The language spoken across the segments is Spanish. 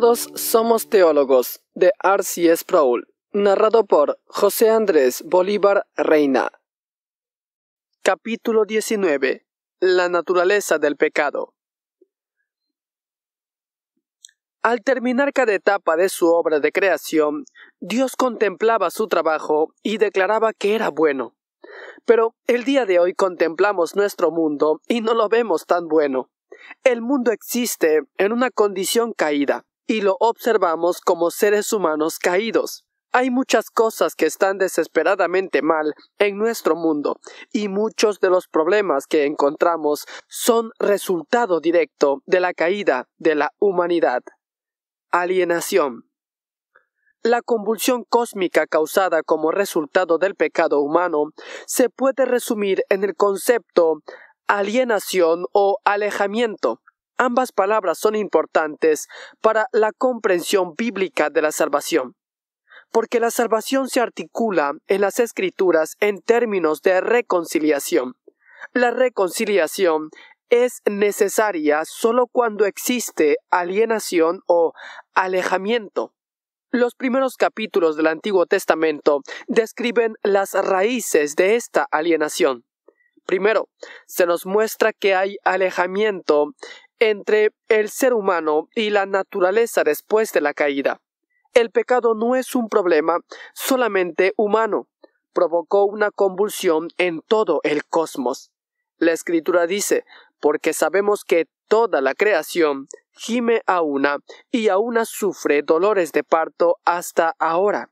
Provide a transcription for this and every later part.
Todos somos teólogos de R.C. Sproul, narrado por José Andrés Bolívar Reina. Capítulo 19. La naturaleza del pecado. Al terminar cada etapa de su obra de creación, Dios contemplaba su trabajo y declaraba que era bueno. Pero el día de hoy contemplamos nuestro mundo y no lo vemos tan bueno. El mundo existe en una condición caída, y lo observamos como seres humanos caídos. Hay muchas cosas que están desesperadamente mal en nuestro mundo y muchos de los problemas que encontramos son resultado directo de la caída de la humanidad. Alienación. La convulsión cósmica causada como resultado del pecado humano se puede resumir en el concepto alienación o alejamiento Ambas palabras son importantes para la comprensión bíblica de la salvación, porque la salvación se articula en las escrituras en términos de reconciliación. La reconciliación es necesaria solo cuando existe alienación o alejamiento. Los primeros capítulos del Antiguo Testamento describen las raíces de esta alienación. Primero, se nos muestra que hay alejamiento entre el ser humano y la naturaleza después de la caída. El pecado no es un problema solamente humano, provocó una convulsión en todo el cosmos. La escritura dice, porque sabemos que toda la creación gime a una y a una sufre dolores de parto hasta ahora.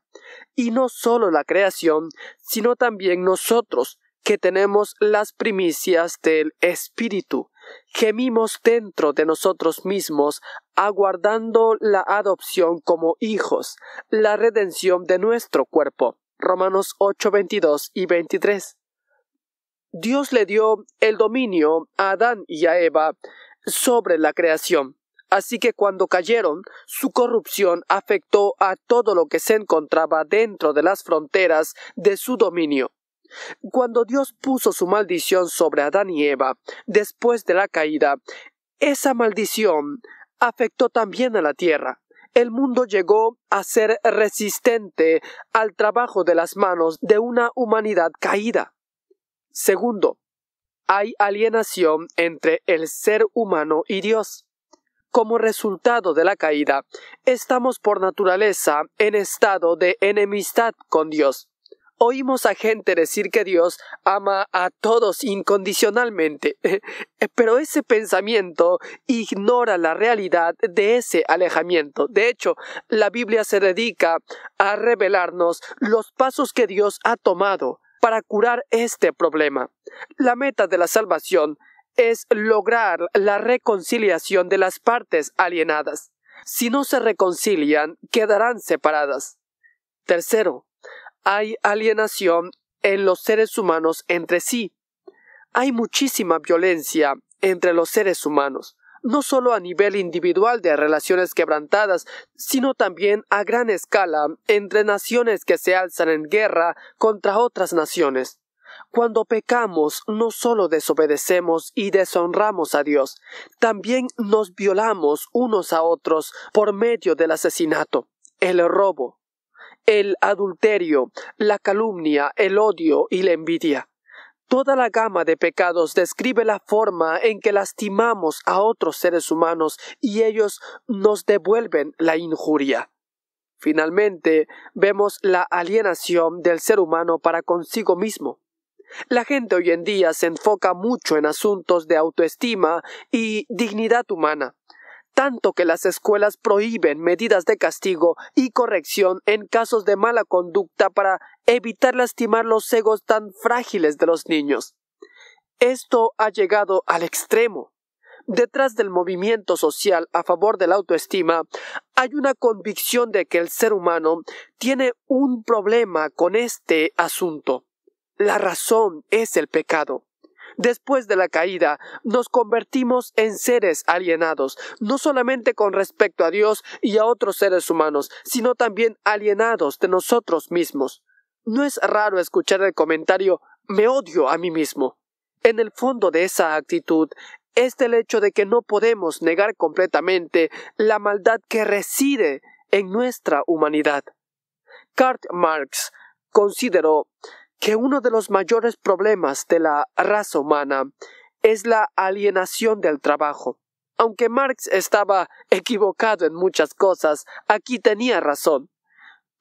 Y no solo la creación, sino también nosotros, que tenemos las primicias del Espíritu gemimos dentro de nosotros mismos, aguardando la adopción como hijos, la redención de nuestro cuerpo. Romanos 8, y 23. Dios le dio el dominio a Adán y a Eva sobre la creación. Así que cuando cayeron, su corrupción afectó a todo lo que se encontraba dentro de las fronteras de su dominio. Cuando Dios puso su maldición sobre Adán y Eva después de la caída, esa maldición afectó también a la tierra. El mundo llegó a ser resistente al trabajo de las manos de una humanidad caída. Segundo, hay alienación entre el ser humano y Dios. Como resultado de la caída, estamos por naturaleza en estado de enemistad con Dios. Oímos a gente decir que Dios ama a todos incondicionalmente, pero ese pensamiento ignora la realidad de ese alejamiento. De hecho, la Biblia se dedica a revelarnos los pasos que Dios ha tomado para curar este problema. La meta de la salvación es lograr la reconciliación de las partes alienadas. Si no se reconcilian, quedarán separadas. Tercero, hay alienación en los seres humanos entre sí. Hay muchísima violencia entre los seres humanos, no solo a nivel individual de relaciones quebrantadas, sino también a gran escala entre naciones que se alzan en guerra contra otras naciones. Cuando pecamos, no solo desobedecemos y deshonramos a Dios, también nos violamos unos a otros por medio del asesinato, el robo, el adulterio, la calumnia, el odio y la envidia. Toda la gama de pecados describe la forma en que lastimamos a otros seres humanos y ellos nos devuelven la injuria. Finalmente, vemos la alienación del ser humano para consigo mismo. La gente hoy en día se enfoca mucho en asuntos de autoestima y dignidad humana, tanto que las escuelas prohíben medidas de castigo y corrección en casos de mala conducta para evitar lastimar los egos tan frágiles de los niños. Esto ha llegado al extremo. Detrás del movimiento social a favor de la autoestima hay una convicción de que el ser humano tiene un problema con este asunto. La razón es el pecado. Después de la caída, nos convertimos en seres alienados, no solamente con respecto a Dios y a otros seres humanos, sino también alienados de nosotros mismos. No es raro escuchar el comentario me odio a mí mismo. En el fondo de esa actitud es el hecho de que no podemos negar completamente la maldad que reside en nuestra humanidad. Karl Marx consideró que uno de los mayores problemas de la raza humana es la alienación del trabajo. Aunque Marx estaba equivocado en muchas cosas, aquí tenía razón.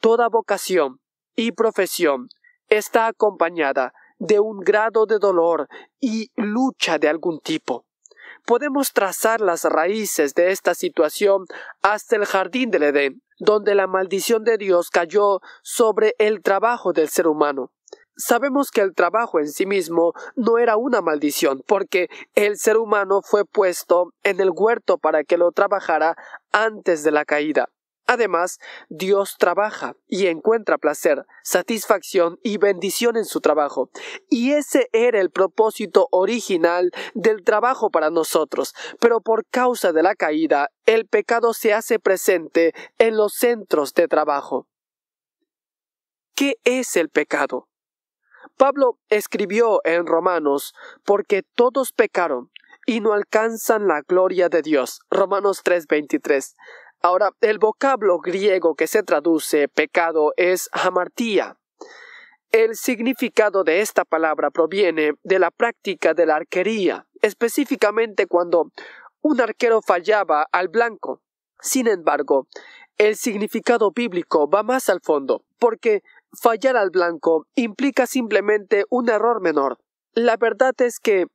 Toda vocación y profesión está acompañada de un grado de dolor y lucha de algún tipo. Podemos trazar las raíces de esta situación hasta el jardín del Edén, donde la maldición de Dios cayó sobre el trabajo del ser humano. Sabemos que el trabajo en sí mismo no era una maldición, porque el ser humano fue puesto en el huerto para que lo trabajara antes de la caída. Además, Dios trabaja y encuentra placer, satisfacción y bendición en su trabajo. Y ese era el propósito original del trabajo para nosotros. Pero por causa de la caída, el pecado se hace presente en los centros de trabajo. ¿Qué es el pecado? Pablo escribió en Romanos, porque todos pecaron y no alcanzan la gloria de Dios. Romanos 3:23. Ahora, el vocablo griego que se traduce pecado es hamartía. El significado de esta palabra proviene de la práctica de la arquería, específicamente cuando un arquero fallaba al blanco. Sin embargo, el significado bíblico va más al fondo, porque fallar al blanco implica simplemente un error menor. La verdad es que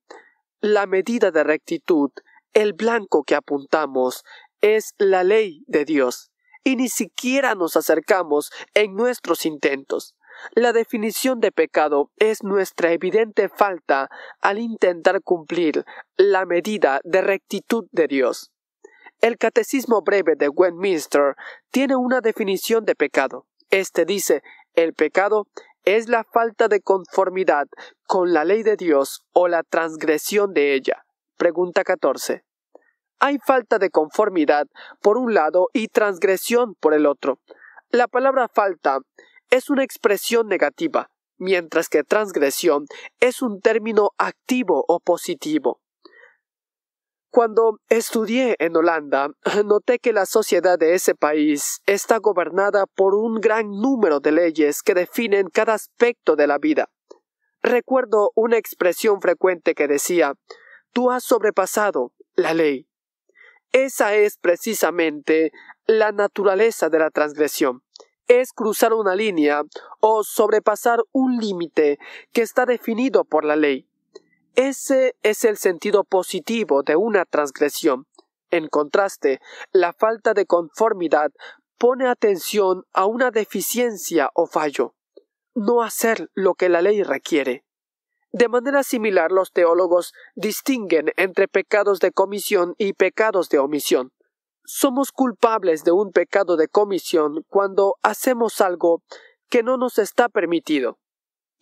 la medida de rectitud, el blanco que apuntamos, es la ley de Dios, y ni siquiera nos acercamos en nuestros intentos. La definición de pecado es nuestra evidente falta al intentar cumplir la medida de rectitud de Dios. El Catecismo Breve de Westminster tiene una definición de pecado. Este dice el pecado es la falta de conformidad con la ley de Dios o la transgresión de ella. Pregunta 14. Hay falta de conformidad por un lado y transgresión por el otro. La palabra falta es una expresión negativa, mientras que transgresión es un término activo o positivo. Cuando estudié en Holanda, noté que la sociedad de ese país está gobernada por un gran número de leyes que definen cada aspecto de la vida. Recuerdo una expresión frecuente que decía Tú has sobrepasado la ley. Esa es precisamente la naturaleza de la transgresión. Es cruzar una línea o sobrepasar un límite que está definido por la ley. Ese es el sentido positivo de una transgresión. En contraste, la falta de conformidad pone atención a una deficiencia o fallo, no hacer lo que la ley requiere. De manera similar, los teólogos distinguen entre pecados de comisión y pecados de omisión. Somos culpables de un pecado de comisión cuando hacemos algo que no nos está permitido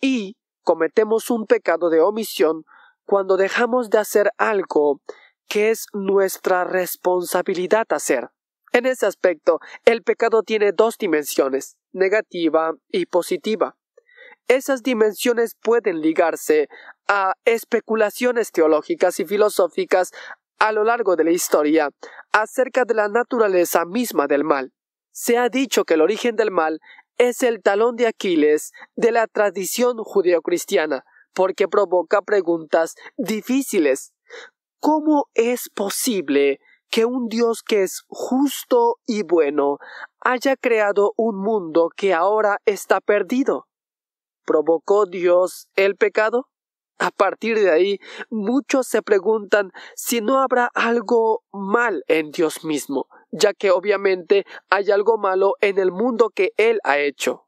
y cometemos un pecado de omisión cuando dejamos de hacer algo que es nuestra responsabilidad hacer. En ese aspecto, el pecado tiene dos dimensiones, negativa y positiva. Esas dimensiones pueden ligarse a especulaciones teológicas y filosóficas a lo largo de la historia acerca de la naturaleza misma del mal. Se ha dicho que el origen del mal es el talón de Aquiles de la tradición judeocristiana, porque provoca preguntas difíciles. ¿Cómo es posible que un Dios que es justo y bueno haya creado un mundo que ahora está perdido? ¿Provocó Dios el pecado? A partir de ahí, muchos se preguntan si no habrá algo mal en Dios mismo, ya que obviamente hay algo malo en el mundo que Él ha hecho.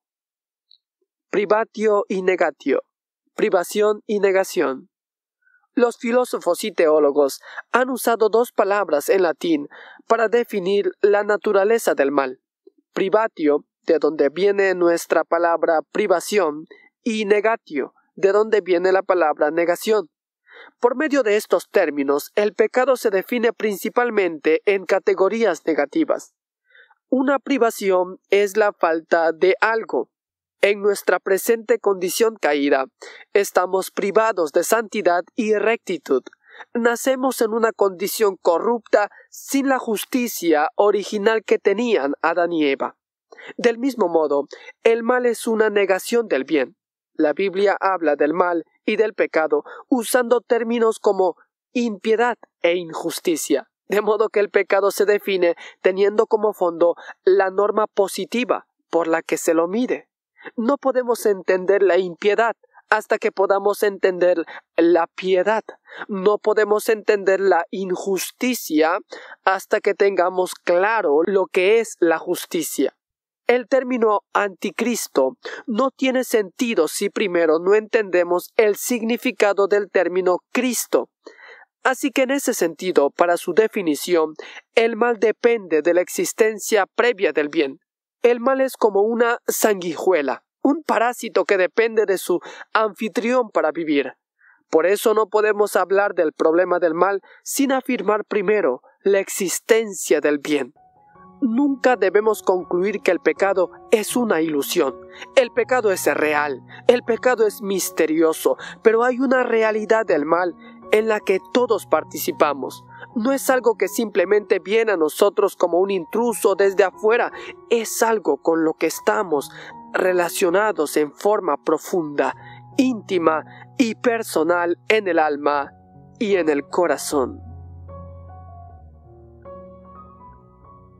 Privatio y negatio privación y negación. Los filósofos y teólogos han usado dos palabras en latín para definir la naturaleza del mal. Privatio, de donde viene nuestra palabra privación, y negatio, de donde viene la palabra negación. Por medio de estos términos, el pecado se define principalmente en categorías negativas. Una privación es la falta de algo, en nuestra presente condición caída, estamos privados de santidad y rectitud. Nacemos en una condición corrupta sin la justicia original que tenían Adán y Eva. Del mismo modo, el mal es una negación del bien. La Biblia habla del mal y del pecado usando términos como impiedad e injusticia, de modo que el pecado se define teniendo como fondo la norma positiva por la que se lo mide. No podemos entender la impiedad hasta que podamos entender la piedad. No podemos entender la injusticia hasta que tengamos claro lo que es la justicia. El término anticristo no tiene sentido si primero no entendemos el significado del término Cristo. Así que en ese sentido, para su definición, el mal depende de la existencia previa del bien. El mal es como una sanguijuela, un parásito que depende de su anfitrión para vivir. Por eso no podemos hablar del problema del mal sin afirmar primero la existencia del bien. Nunca debemos concluir que el pecado es una ilusión. El pecado es real, el pecado es misterioso, pero hay una realidad del mal en la que todos participamos no es algo que simplemente viene a nosotros como un intruso desde afuera, es algo con lo que estamos relacionados en forma profunda, íntima y personal en el alma y en el corazón.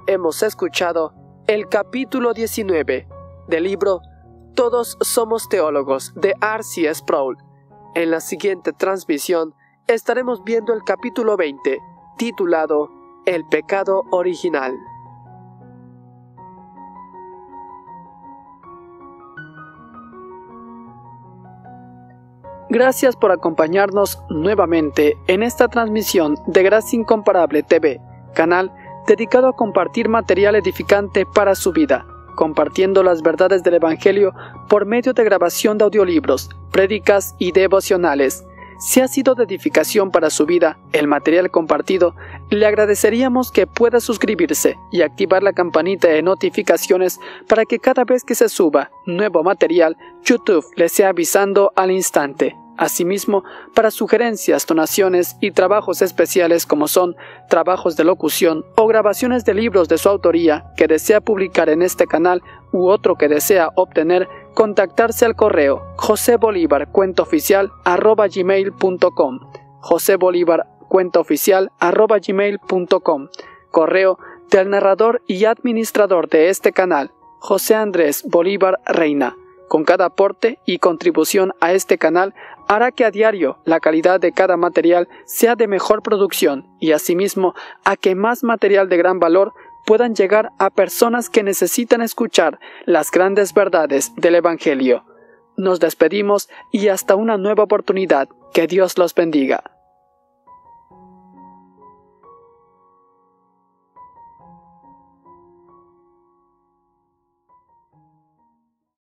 Hemos escuchado el capítulo 19 del libro Todos somos teólogos de R.C. Sproul. En la siguiente transmisión estaremos viendo el capítulo 20 titulado El pecado original. Gracias por acompañarnos nuevamente en esta transmisión de Gracia Incomparable TV, canal dedicado a compartir material edificante para su vida, compartiendo las verdades del Evangelio por medio de grabación de audiolibros, prédicas y devocionales si ha sido de edificación para su vida el material compartido, le agradeceríamos que pueda suscribirse y activar la campanita de notificaciones para que cada vez que se suba nuevo material, YouTube le sea avisando al instante. Asimismo, para sugerencias, donaciones y trabajos especiales como son trabajos de locución o grabaciones de libros de su autoría que desea publicar en este canal u otro que desea obtener, contactarse al correo gmail.com gmail.com correo del narrador y administrador de este canal, José Andrés Bolívar Reina. Con cada aporte y contribución a este canal hará que a diario la calidad de cada material sea de mejor producción y asimismo a que más material de gran valor puedan llegar a personas que necesitan escuchar las grandes verdades del Evangelio. Nos despedimos y hasta una nueva oportunidad. Que Dios los bendiga.